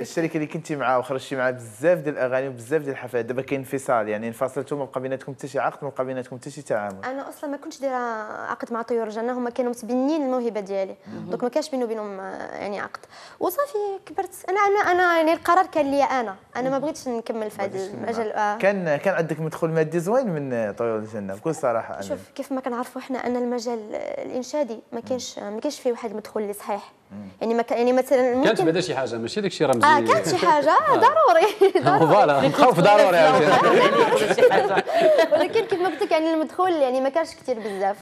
الشركه اللي كنتي معاه وخرجتي معاه بزاف ديال الاغاني وبزاف ديال الحفلات دابا كاين انفصال يعني انفصلتوا ما بقى بيناتكم حتى شي عقد ما بقى بيناتكم حتى شي تعامل انا اصلا ما كنتش دايره عقد مع طيور الجنه هما كانوا متبنيين الموهبه ديالي دونك ما كانش بيني وبينهم آه، يعني عقد وصافي كبرت انا انا انا يعني القرار كان لي انا انا ما بغيتش نكمل في هذا المجال آه. كان كان عندك مدخول مادي زوين من طيور الجنه بكل صراحه أنا. شوف كيف ما كنعرفوا احنا ان المجال الانشادي ما كاينش ما كاينش فيه واحد المدخول اللي صحيح يعني ما يعني مثلا ممكن كانت بعدا شي حاجه ماشي داك الشيء رمزي اه كانت شي حاجه آه، آه. ضروري فوالا خوف ضروري يعني. ولكن كيف ما قلت لك يعني المدخول يعني ما كانش كثير بزاف